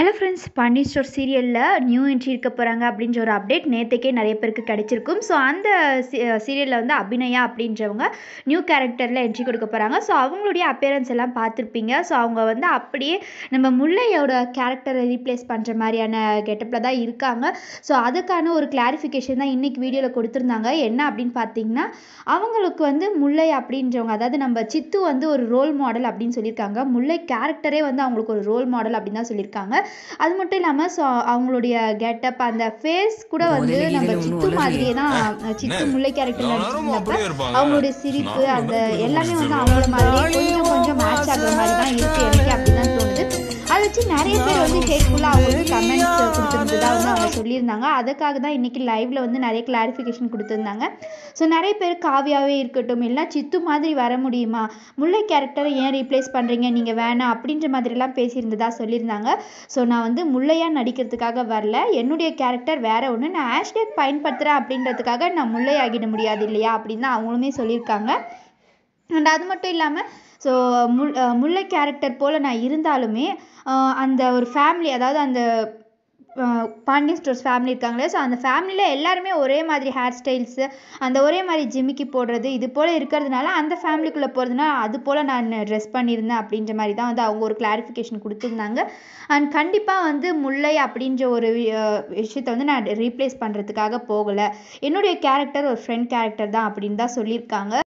hello friends Pandi store சீரியலில் new entry இருக்க போகிறாங்க அப்படின்ற ஒரு அப்டேட் நேற்றுக்கே நிறைய பேருக்கு கிடச்சிருக்கும் ஸோ அந்த சீரியலில் வந்து அபிநயா அப்படின்றவங்க நியூ கேரக்டரில் என்ட்ரி கொடுக்க போகிறாங்க ஸோ அவங்களுடைய அப்பேரன்ஸ் எல்லாம் பார்த்துருப்பீங்க ஸோ அவங்க வந்து அப்படியே நம்ம முல்லையோட கேரக்டரை ரீப்ளேஸ் பண்ணுற மாதிரியான கெட்டப்பில் தான் இருக்காங்க ஸோ அதுக்கான ஒரு கிளாரிஃபிகேஷன் தான் இன்றைக்கி வீடியோவில் கொடுத்துருந்தாங்க என்ன அப்படின்னு பார்த்தீங்கன்னா அவங்களுக்கு வந்து முல்லை அப்படின்றவங்க அதாவது நம்ம சித்து வந்து ஒரு ரோல் மாடல் அப்படின்னு சொல்லியிருக்காங்க முல்லை கேரக்டரே வந்து அவங்களுக்கு ஒரு ரோல் மாடல் அப்படின்னு தான் சொல்லியிருக்காங்க அது மட்டும் இல்லாம அவங்களுடைய கெட்டப் அந்த ஃபேஸ் கூட வந்து நம்ம சித்து மாதிரியே தான் சித்து முல்லை கேரக்டர் நடிச்சிருந்தப்ப அவங்களுடைய சிரிப்பு அந்த எல்லாமே வந்து அவங்கள மாதிரி கொஞ்சம் கொஞ்சம் மேட்ச் ஆகிற மாதிரி தான் இருக்கு எனக்கு அப்படி வச்சு நிறைய பேர் வந்து ஹேட்ஃபுல்லாக அவங்களுக்கு கமெண்ட்ஸ் கொடுத்துருந்ததா வந்து அவங்க சொல்லியிருந்தாங்க அதுக்காக தான் இன்றைக்கி லைவில் வந்து நிறைய கிளாரிஃபிகேஷன் கொடுத்துருந்தாங்க ஸோ நிறைய பேர் காவியாகவே இருக்கட்டும் இல்லை சித்து மாதிரி வர முடியுமா முல்லை கேரக்டரை ஏன் ரீப்ளேஸ் பண்ணுறீங்க நீங்கள் வேணாம் அப்படின்ற மாதிரிலாம் பேசியிருந்ததா சொல்லியிருந்தாங்க ஸோ நான் வந்து முல்லையாக நடிக்கிறதுக்காக வரல என்னுடைய கேரக்டர் வேறு ஒன்று நான் ஹேஷ்டேக் பயன்படுத்துகிறேன் அப்படின்றதுக்காக நான் முல்லை ஆகிட முடியாது இல்லையா அப்படின்னு தான் அவங்களுமே சொல்லியிருக்காங்க அண்ட் அது மட்டும் இல்லாமல் ஸோ முல் முல்லை கேரக்டர் போல் நான் இருந்தாலுமே அந்த ஒரு ஃபேமிலி அதாவது அந்த பாண்டியன் ஸ்டோர்ஸ் ஃபேமிலி இருக்காங்களே ஸோ அந்த ஃபேமிலியில் எல்லாருமே ஒரே மாதிரி ஹேர் ஸ்டைல்ஸு அந்த ஒரே மாதிரி ஜிமிக்கி போடுறது இது போல் இருக்கிறதுனால அந்த ஃபேமிலிக்குள்ளே போகிறதுனால அது போல் நான் ட்ரெஸ் பண்ணியிருந்தேன் அப்படின்ற மாதிரி தான் வந்து அவங்க ஒரு கிளாரிஃபிகேஷன் கொடுத்துருந்தாங்க அண்ட் கண்டிப்பாக வந்து முல்லை அப்படின்ற ஒரு விஷயத்தை வந்து நான் ரீப்ளேஸ் பண்ணுறதுக்காக போகலை என்னுடைய கேரக்டர் ஒரு ஃப்ரெண்ட் கேரக்டர் தான் அப்படின்னு தான் சொல்லியிருக்காங்க